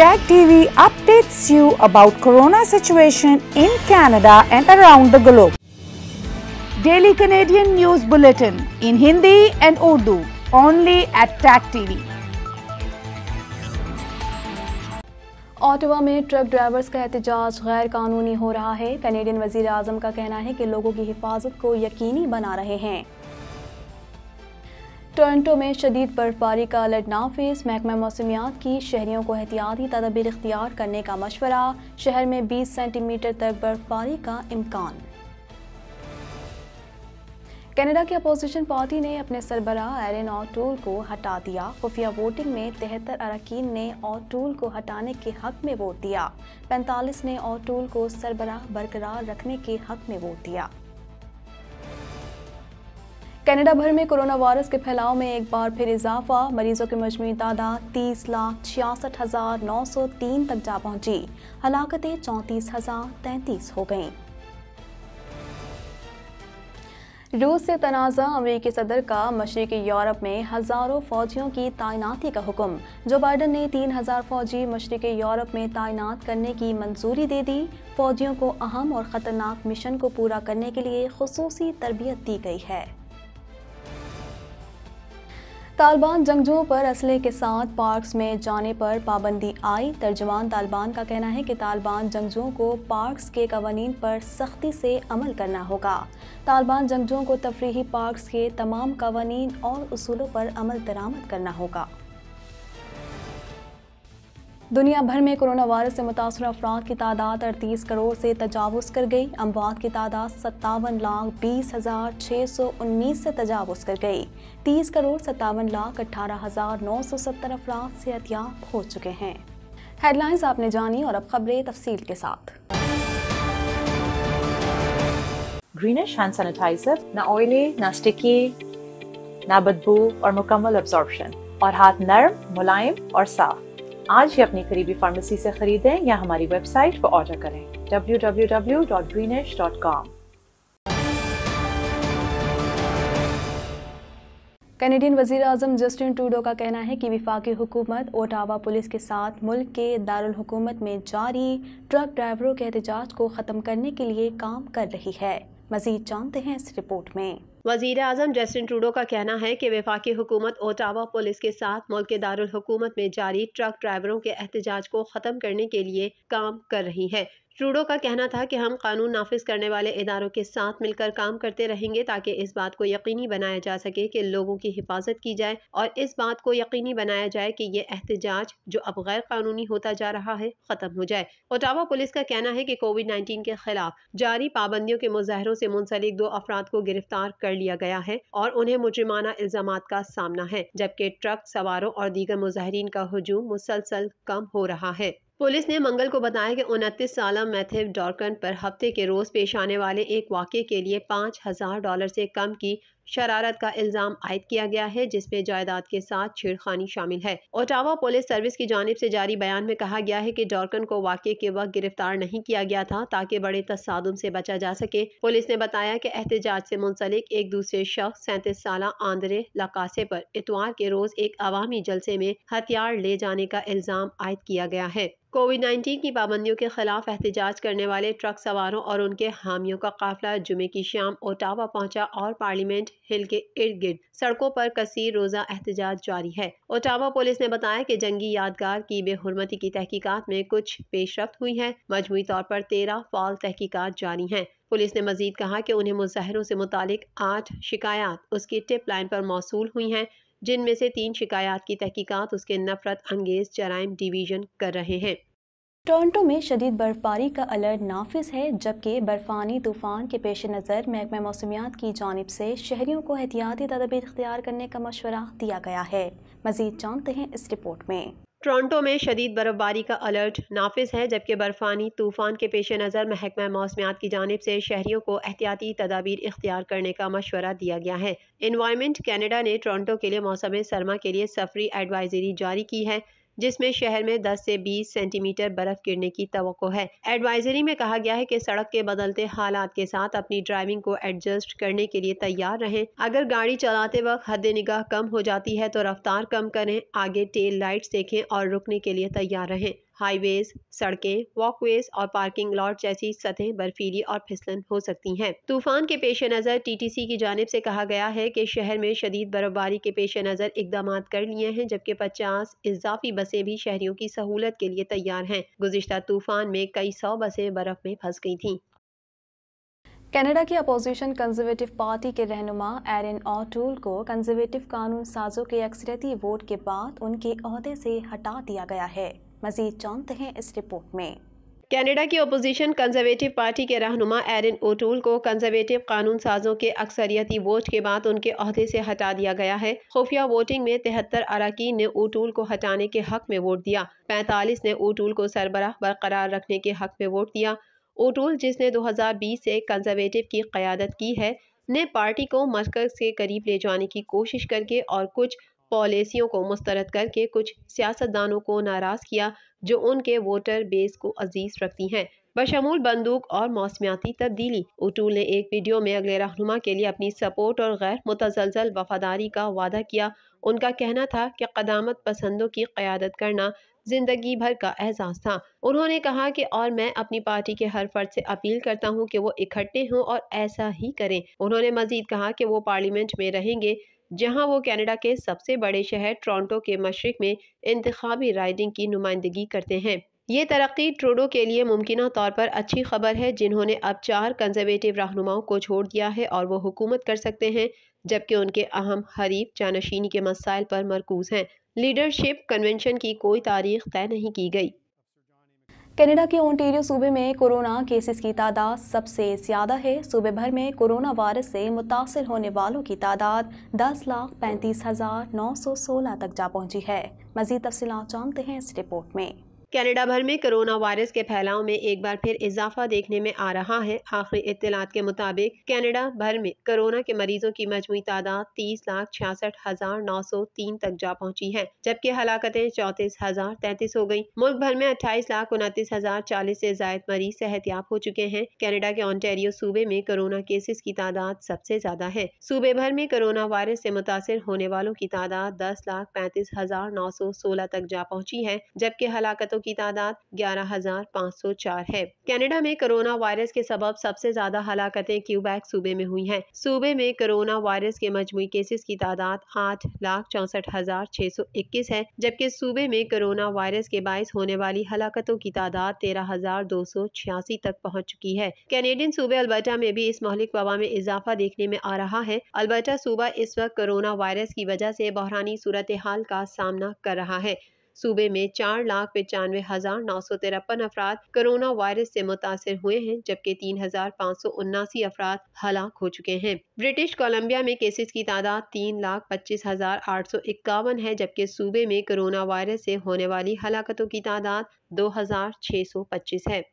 Tag TV updates you about corona situation in Canada and around the globe. Daily Canadian News Bulletin in Hindi and Urdu only at Tag TV. Ottawa में truck drivers का एहतजाज गैर कानूनी हो रहा है Canadian वजीर आजम का कहना है कि लोगों की हिफाजत को यकीनी बना रहे हैं टोरंटो में शदीद बर्फबारी का अलर्ट नाफिज महकमा मौसमियात की शहरीों को एहतियाती तदाबीर इख्तियार करने का मशवरा शहर में 20 सेंटीमीटर तक बर्फबारी का इम्कान कनाडा की अपोजिशन पार्टी ने अपने सरबरा एरन और टूल को हटा दिया खुफिया वोटिंग में तिहत्तर अरकान ने और टूल को हटाने के हक में वोट दिया पैंतालीस ने और टूल को सरबराह बरकरार रखने के हक में वोट दिया कनाडा भर में कोरोना वायरस के फैलाव में एक बार फिर इजाफा मरीजों की मजमू तादाद तीस लाख छियासठ हजार नौ सौ तीन तक जा पहुंची हलाकतें चौंतीस हजार तैंतीस हो गईं रूस से तनाज़ा अमरीकी सदर का मशरक़ी यूरोप में हज़ारों फौजियों की तैनाती का हुक्म जो बाइडन ने तीन हज़ार फौजी मशरक़ी यूरोप में तैनात करने की मंजूरी दे दी फौजियों को अहम और ख़तरनाक मिशन को पूरा करने के लिए खसूसी तरबियत दी गई है तालिबान जंगजुओं पर असले के साथ पार्क्स में जाने पर पाबंदी आई तर्जमान तालिबान का कहना है कि तालिबान जंगजुओं को पार्क्स के कवानीन पर सख्ती से अमल करना होगा तालिबान जंगजुओं को तफरीही पार्क्स के तमाम कवानीन और असूलों पर अमल दरामद करना होगा दुनिया भर में कोरोना वायरस से मुतासर अफराद की तादाद अड़तीस करोड़ से तजावज़ कर गई अमवात की तादाद सत्तावन लाख बीस हज़ार छः सौ उन्नीस से तजावज़ कर गई तीस करोड़ सत्तावन लाख अट्ठारह हज़ार नौ सौ सत्तर अफराद अतियाब हो चुके हैं हेडलाइंस आपने जानी और अब खबरें तफसील के साथ ग्रीनिश हैंड सैनिटाइजर ना ऑयली ना स्टिकी ना बदबू और मुकम्मल अब्जॉर्बशन और हाथ नरम मुलायम और साफ आज ही अपनी करीबी फार्मेसी से खरीदें या हमारी वेबसाइट पर ऑर्डर करें www.greenish.com कैनेडियन वजीर अजम जस्टिन टूडो का कहना है कि विफाकी हुकूमत ओटावा पुलिस के साथ मुल्क के दारकूमत में जारी ट्रक ड्राइवरों के एहतजाज को ख़त्म करने के लिए काम कर रही है मजीद जानते हैं इस रिपोर्ट में वजीर अजम जस्टिन ट्रूडो का कहना है कि वफाकी हुकूमत ओटावा पुलिस के साथ मुल्क के दारकूमत में जारी ट्रक ड्राइवरों के एहतजाज को ख़त्म करने के लिए काम कर रही है ट्रूडो का कहना था कि हम कानून नाफिज करने वाले इदारों के साथ मिलकर काम करते रहेंगे ताकि इस बात को यकीनी बनाया जा सके कि लोगों की हिफाजत की जाए और इस बात को यकीनी बनाया जाए कि ये एहतजाज जो अब गैर कानूनी होता जा रहा है ख़त्म हो जाए ओटावा पुलिस का कहना है कि कोविड नाइन्टीन के खिलाफ जारी पाबंदियों के मुजाहरों से मुंसलिक दो अफराद को गिरफ्तार कर कर लिया गया है और उन्हें मुजरिमाना इल्जाम का सामना है जबकि ट्रक सवारों और दीगर मुजाहरीन का हजूम मुसलसल कम हो रहा है पुलिस ने मंगल को बताया कि उनतीस साल मैथिव डॉर्कन पर हफ्ते के रोज पेश आने वाले एक वाक्य के लिए पाँच हजार डॉलर से कम की शरारत का इल्ज़ाम आयद किया गया है जिसमें जायदाद के साथ छेड़खानी शामिल है ओटावा पुलिस सर्विस की जानब से जारी बयान में कहा गया है कि डॉर्कन को वाक़े के वक्त गिरफ्तार नहीं किया गया था ताकि बड़े तसादम से बचा जा सके पुलिस ने बताया कि एहतजाज से मुंसलिक एक दूसरे शख्स सैंतीस साल आंद्रे लकासे पर इतवार के रोज एक अवामी जलसे में हथियार ले जाने का इल्ज़ाम आयद किया गया है कोविड 19 की पाबंदियों के खिलाफ एहतजाज करने वाले ट्रक सवारों और उनके हामियों का काफिला जुमे की शाम ओटावा पहुंचा और पार्लियामेंट हिल के इर्द गिर्द सड़कों पर कसीर रोजा एहतजाज जारी है ओटावा पुलिस ने बताया कि जंगी यादगार की बेहरमती की तहकीकात में कुछ पेशरफ हुई है मजमू तौर पर तेरह फॉल तहकीकत जारी है पुलिस ने मजीद कहा कि उन्हें मुजाहरों से मुतालिक आठ शिकायत उसकी टिप लाइन पर मौसू हुई हैं जिनमें से तीन शिकायत की तहकीकात उसके नफरत अंगेज जराइम डिवीजन कर रहे हैं टोरंटो में शदीद बर्फबारी का अलर्ट नाफिज है जबकि बर्फानी तूफ़ान के पेश नज़र महकमे मौसमियात की जानब से शहरीों को एहतियाती तदबीर इख्तियार करने का मशवरा दिया गया है मजीद जानते हैं इस रिपोर्ट में टोरंटो में शदीद बर्फबारी का अलर्ट नाफिज है जबकि बर्फानी तूफान के पेश नज़र महकमा मौसमियात की जानब से शहरीों को एहतियाती तदाबीर इख्तियार करने का मशवरा दिया गया है इन्वायरमेंट कैनेडा ने टोरंटो के लिए मौसम सरमा के लिए सफरी एडवाइजरी जारी की है जिसमें शहर में 10 से 20 सेंटीमीटर बर्फ गिरने की तो है एडवाइजरी में कहा गया है कि सड़क के बदलते हालात के साथ अपनी ड्राइविंग को एडजस्ट करने के लिए तैयार रहें अगर गाड़ी चलाते वक्त हद निगाह कम हो जाती है तो रफ्तार कम करें आगे टेल लाइट्स देखें और रुकने के लिए तैयार रहें हाईवेज सड़कें वॉकवेज और पार्किंग लॉट जैसी सतह बर्फीली और फिसलन हो सकती हैं तूफान के पेश नज़र टीटीसी की जानब से कहा गया है कि शहर में शदीद बर्फबारी के पेश नज़र इकदाम कर लिए हैं जबकि पचास इजाफी बसें भी शहरियों की सहूलत के लिए तैयार हैं गुजशत तूफान में कई सौ बसें बर्फ में फंस गई थी कनाडा की अपोजिशन कंजर्वेटिव पार्टी के रहनुमा एरिन ऑटूल को कंजर्वेटिव कानून साजों के अक्सरती वोट के बाद उनके अहदे से हटा दिया गया है मजीद जानते हैं इस रिपोर्ट में कनाडा की अपोजिशन कंजर्वेटिव पार्टी के रहनुमा एरिन ओटूल को कंजर्वेटिव कानून साजों के अक्सरियती वोट के बाद उनके अहदे से हटा दिया गया है खुफिया वोटिंग में तिहत्तर अरकान ने ओटूल को हटाने के हक में वोट दिया पैंतालीस ने ओटूल को सरबराह बरकरार रखने के हक में वोट दिया ओटूल जिसने दो हजार बीस से कंजर्वेटिव की क्यादत की है ने पार्टी को मरकज के करीब ले जाने की कोशिश करके और कुछ पॉलिसियों को मुस्तरद करके कुछ सियासतदानों को नाराज़ किया जो उनके वोटर बेस को अजीज रखती हैं बशमूल बंदूक और मौसमियाती तब्दीली उटूल ने एक वीडियो में अगले रहनुमा के लिए अपनी सपोर्ट और गैर मुतजलजल वफादारी का वादा किया उनका कहना था कि कदामत पसंदों की क़्यादत करना ज़िंदगी भर का एहसास था उन्होंने कहा कि और मैं अपनी पार्टी के हर फर्द से अपील करता हूं कि वो इकट्ठे हों और ऐसा ही करें उन्होंने मजीद कहा कि वो पार्लियामेंट में रहेंगे जहां वो कनाडा के सबसे बड़े शहर टोरंटो के मशरक में इंतबी राइडिंग की नुमाइंदगी करते हैं ये तरक्की ट्रोडो के लिए मुमकिन तौर पर अच्छी खबर है जिन्होंने अब चार कंजर्वेटिव रहनुमाओं को छोड़ दिया है और वो हुकूमत कर सकते हैं जबकि उनके अहम हरीफ जानशीनी के मसाइल पर मरकूज हैं लीडरशिप कन्वेंशन की कोई तारीख तय नहीं की गई कनाडा के ओंटेरियो सूबे में कोरोना केसेस की तादाद सबसे ज़्यादा है सूबे भर में कोरोना वायरस से मुतासर होने वालों की तादाद दस लाख पैंतीस हज़ार नौ सौ सोलह तक जा पहुंची है मज़ीद तफसलत जानते हैं इस रिपोर्ट में कनाडा भर में कोरोना वायरस के फैलाव में एक बार फिर इजाफा देखने में आ रहा है आखिरी इतलात के मुताबिक कनाडा भर में कोरोना के मरीजों की मजमू तादाद तीस लाख छियासठ हजार नौ सौ तीन तक जा पहुंची है जबकि हलाकतें चौतीस हजार तैतीस हो गयी मुल्क भर में अट्ठाईस लाख उनतीस हजार चालीस ऐसी जायद मरीज सेहतियाब हो चुके हैं कैनेडा के ऑन्टेरियो सूबे में कोरोना केसेस की तादाद सबसे ज्यादा है सूबे भर में कोरोना वायरस ऐसी मुतासर होने वालों की तादाद दस लाख पैंतीस हजार नौ सौ सोलह तक जा पहुँची है जबकि हलाकतों की तादाद ग्यारह हजार पाँच सौ चार है कनाडा में कोरोना वायरस के सबब सबसे ज्यादा हलाकतें क्यूबैक सूबे में हुई हैं सूबे में कोरोना वायरस के मजमू केसेस की तादाद आठ लाख चौसठ हजार छह सौ इक्कीस है जबकि सूबे में कोरोना वायरस के बायस होने वाली हलाकतों की तादाद तेरह हजार दो सौ छियासी तक पहुँच चुकी है कैनेडियन सूबे अल्बर्टा में भी इस मौलिक वबा में इजाफा देखने में आ रहा है अल्बर्टा सूबा इस वक्त कोरोना वायरस की वजह ऐसी बहरानी सूरत हाल का सामना कर रहा है सूबे में चार लाख पचानवे हज़ार नौ सौ तिरपन अफराद कोरोना वायरस से मुतासर हुए हैं जबकि तीन हज़ार पाँच सौ उन्नासी अफराद हलाक हो चुके हैं ब्रिटिश कोलम्बिया में केसेस की तादाद तीन लाख पच्चीस हज़ार आठ सौ इक्यावन है जबकि सूबे में कोरोना वायरस से होने वाली हलाकतों की तादाद दो हज़ार छः सौ पच्चीस है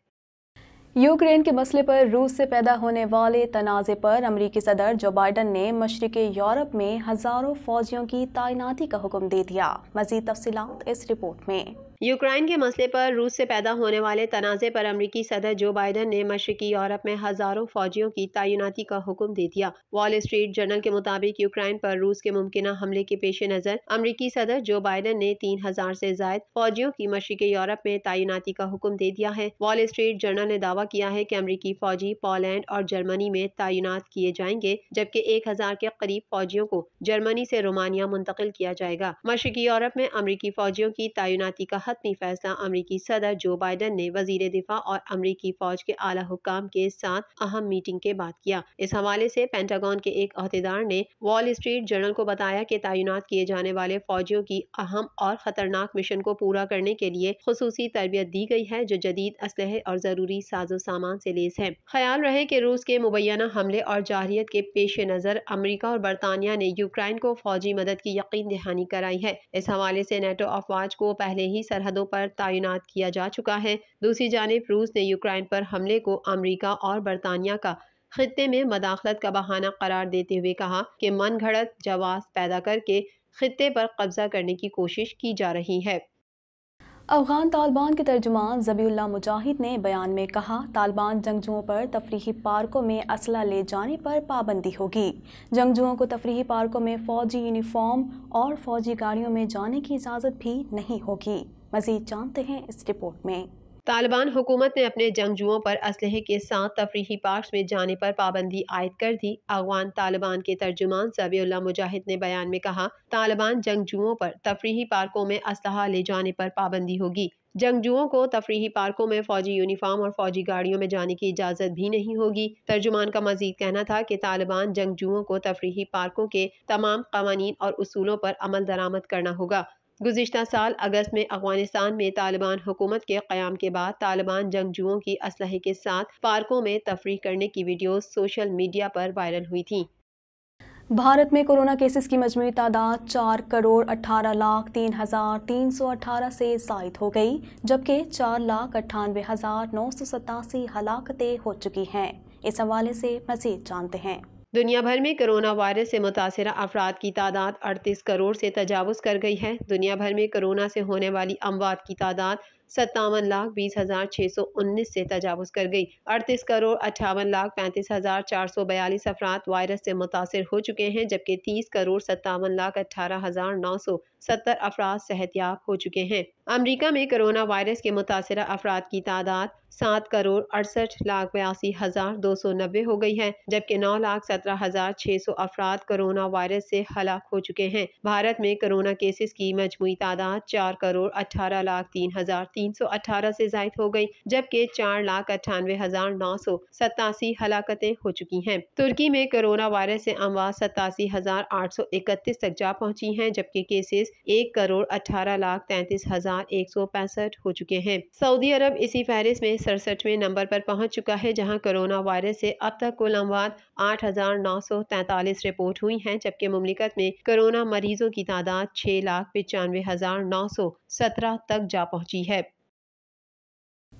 यूक्रेन के मसले पर रूस से पैदा होने वाले तनाज़े पर अमरीकी सदर जो बाइडन ने मशरक यूरोप में हज़ारों फौजियों की तैनाती का हुक्म दे दिया मजीद तफसीत इस रिपोर्ट में यूक्रेन के मसले पर रूस से पैदा होने वाले तनाज़े पर अमरीकी सदर जो बाइडन ने मशरकी यूरोप में हज़ारों फौजियों की तैनाती का हुक्म दे दिया वॉल स्ट्रीट जर्नल के मुताबिक यूक्रेन पर रूस के मुमकिन हमले के पेश नज़र अमरीकी सदर जो बाइडन ने तीन हज़ार ऐसी जायद फौजियों की मशरकी यूरोप में तैनाती का हुक्म दे दिया है वॉल स्ट्रीट जर्नल ने दावा किया है की अमरीकी फौजी पोलैंड और जर्मनी में तैनात किए जाएंगे जबकि एक हज़ार के करीब फौजियों को जर्मनी ऐसी रोमानिया मुंतकिल किया जाएगा मशरकी यूरोप में अमरीकी फौजियों की तैनाती का हतमी फैसला अमरीकी सदर जो बाइडन ने वजीर दिफा और अमरीकी फौज के आला हुकाम के साथ अहम मीटिंग के बाद किया इस हवाले ऐसी पेंटागॉन के एक अहदेदार ने वॉल स्ट्रीट जर्नल को बताया की तैनात किए जाने वाले फौजियों की अहम और खतरनाक मिशन को पूरा करने के लिए खसूसी तरबियत दी गई है जो जदीद असलहे और ज़रूरी साजो सामान से लेस है ख्याल रहे की रूस के मुबैना हमले और जारियत के पेश नज़र अमरीका और बरतानिया ने यूक्राइन को फौजी मदद की यकीन दहानी कराई है इस हवाले ऐसी नेटो अफवाज को पहले ही सर सरहदों पर तैनात किया जा चुका है दूसरी जानब रूस ने यूक्रेन पर हमले को अमरीका और बरतानिया का खत्े में मदाखलत का बहाना करार देते हुए कहा कि मन घड़त जवाब पैदा करके खत्े पर कब्जा करने की कोशिश की जा रही है अफगान तालिबान के तर्जुमान जबील्ला मुजाहिद ने बयान में कहा तालिबान जंगजुओं पर तफरी पार्कों में असला ले जाने पर पाबंदी होगी जंगजुओं को तफरी पार्कों में फ़ौजी यूनिफॉर्म और फ़ौजी गाड़ियों में जाने की इजाज़त भी नहीं होगी मजीद जानते हैं इस रिपोर्ट में तालिबान हुकूमत ने अपने जंगजुओं पर असलहे के साथ तफरी पार्क में जाने पर पाबंदी आयद कर दी अगवान तालिबान के तर्जुमान जबील्ला मुजाहिद ने बयान में कहा तालिबान जंगजुओं पर तफरी पार्कों में असलहा ले जाने पर पाबंदी होगी जंगजुओं को तफरी पार्कों में फौजी यूनिफार्म और फौजी गाड़ियों में जाने की इजाज़त भी नहीं होगी तर्जुमान का मजीद कहना था कि तालिबान जंगजुओं को तफरी पार्कों के तमाम कवानीन और असूलों पर अमल दरामद करना होगा गुज्त साल अगस्त में अफगानिस्तान में तालिबान हुकूमत के क्याम के बाद तालिबान जंगजुओं की असलहे के साथ पार्कों में तफरी करने की वीडियो सोशल मीडिया पर वायरल हुई थी भारत में कोरोना केसेस की मजमू तादाद चार करोड़ अठारह लाख तीन हज़ार तीन सौ अठारह से जायद हो गई जबकि चार लाख अट्ठानवे हज़ार नौ सौ सतासी हलाकतें हो चुकी हैं इस हवाले से मजीद जानते हैं दुनिया भर में कोरोना वायरस से मुतासर अफराद की तादाद अड़तीस करोड़ से तजावज़ कर गई है दुनिया भर में कोरोना से होने वाली अमवात की तादाद सत्तावन लाख बीस हज़ार छः सौ उन्नीस से तजावज़ कर गई अड़तीस करोड़ अट्ठावन लाख पैंतीस हज़ार चार सौ बयालीस अफराद वायरस से मुतासर हो चुके हैं जबकि तीस करोड़ सत्तावन लाख अट्ठारह हज़ार नौ सौ सत्तर अफराद सेहतियाब हो चुके हैं अमरीका में करोना वायरस के मुतासर अफराद की तादाद सात करोड़ अड़सठ लाख बयासी हज़ार दो सौ नब्बे हो गई है जबकि नौ लाख सत्रह हज़ार छः सौ अफराद करोना वायरस से हलाक हो चुके हैं भारत में करोना केसेस की मजमू तादाद चार करोड़ अठारह लाख तीन हज़ार तीन सौ अठारह ऐसी जायद हो गयी जबकि चार लाख अठानवे हजार नौ सौ सतासी हलाकतें हो चुकी हैं तुर्की में कोरोना वायरस से अमवा सतासी हजार आठ सौ इकतीस तक जा पहुंची हैं जबकि केसेस एक करोड़ अठारह लाख तैंतीस हजार एक सौ पैंसठ हो चुके हैं सऊदी अरब इसी फहरिस्त में सड़सठवें नंबर पर पहुंच चुका है जहां कोरोना वायरस से अब तक कुल अमवात आठ हजार नौ सौ तैंतालीस रिपोर्ट हुई हैं जबकि ममलिकत में कोरोना मरीजों की तादाद छह लाख पचानवे हजार नौ सौ सत्रह तक जा पहुंची है